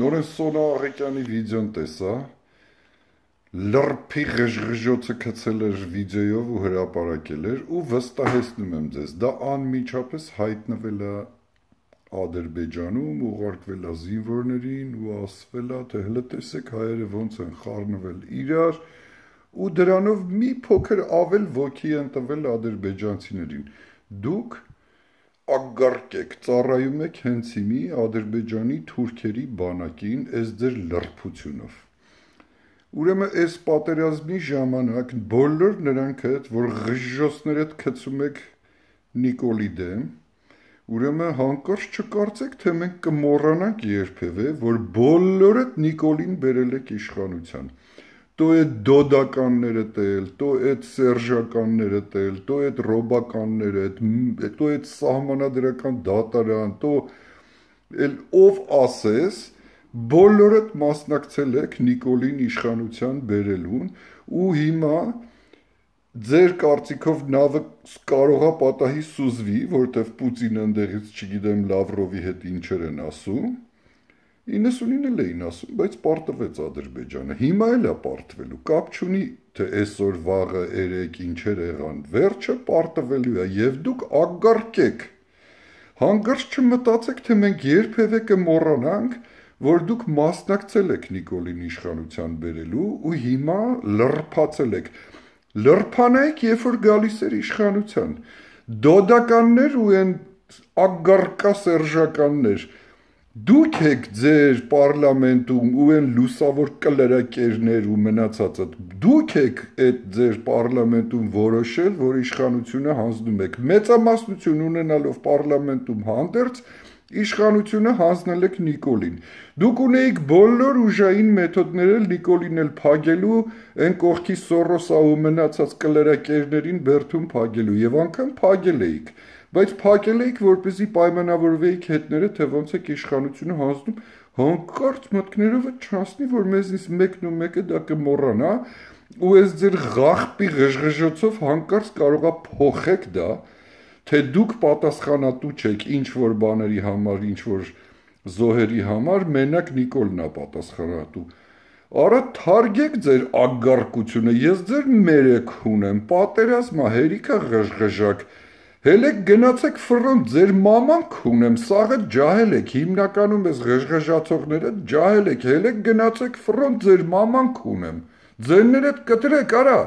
Նորեն Սոնա Աղեկյանի վիդեոն տեսա։ Լրփի ղժղժոցը գցել էր վիդեոյով ու հրապարակել էր ու վստահեցնում եմ ձեզ, դա անմիջապես հայտնվել է Ադրբեջանում ուղարկվել է զինվորներին ու ասվել է, թե հլը տեսեք հայերը ոնց են խառնվել իրար ու դրանով մի փոքր ավել ոգի են տվել ադրբեջանցիներին։ Դուք ագարկեք, ծառայում եք հենց հիմի Ադրբեջանի թուրքերի բանակին այս ձեր լրբությունով։ Ուրեմն այս պատերազմի ժամանակ բոլոր նրանք հետ, որ ղժժոցներ հետ քցում եք Նիկոլի դեմ, ուրեմն հանկարծ չկարծեք, թե մենք կմոռանանք երբևէ, որ բոլորդ Նիկոլին բերել եք իշխանության տո այդ դոդականները տել, տո այդ սերժականները տել, տո այդ ռոբականները, այդ տո այդ սահմանադրական դատարան, տո էլ ով ասես, բոլորդ մասնակցել եք Նիկոլին իշխանության բերելուն ու հիմա ձեր կարծիքով նավը կարողա պատահի սուզվի, որտեվ Պուտինը ընդեղից չգիտեմ Լավրովի հետ ինչեր են ասում 99-ն էլ էին ասում, բայց պարտվեց Ադրբեջանը։ Հիմա էլ է պարտվելու։ Կապ չունի, թե այսօր վաղը երեք ինչեր եղան։ Վերջը պարտվելու է եւ դուք ագարկեք։ Հանգարց չմտածեք, թե մենք երբևէ կմոռանանք, որ դուք մասնակցել եք Նիկոլին իշխանության բերելու ու հիմա լրփացել եք։ Լրփանեք, երբ որ գալիս էր իշխանության։ Դոդականներ ու այն ագարկա սերժականներ։ ագ Դուք եք ձեր parlamentum ու այն լուսավոր կլրակերներ ու մնացածը։ Դուք եք այդ ձեր parlamentum որոշել, որ իշխանությունը հանձնում եք։ Մեծամասնություն ունենալով parlamentum հանդերձ Իշխանությունը հանձնել եք Նիկոլին։ Դուք ունեիք բոլոր ուժային մեթոդները Նիկոլին էլ փակելու, այն կողքի Սորոսաու մնացած կլերակերներին Բերթում փակելու եւ անգամ փակել էիք, բայց փակել էիք, որպեսզի պայմանավորվեիք հետները, թե ոնց եք իշխանությունը հանձնում, հանկարծ մտքներովը չհասնի, որ մեզնից մեկն ու մեկը դա կմոռանա, հա։ ու այս ձեր ղախպի ղժղժոցով հանկարծ կարողա փոխեք դա, դա թե դուք պատասխանատու չեք ինչ որ բաների համար, ինչ որ զոհերի համար, մենակ Նիկոլն է պատասխանատու։ Արա թարգեք ձեր ագարկությունը, ես ձեր մերեք ունեմ, պատերազմա, հերիքա ղժղժակ։ Հելեք գնացեք ֆռոն ձեր մաման քունեմ, սաղը ջահել եք, հիմնականում էս ղժղժացողները ջահել եք, հելեք գնացեք ֆռոն ձեր մաման քունեմ։ Ձեններդ կտրեք, արա։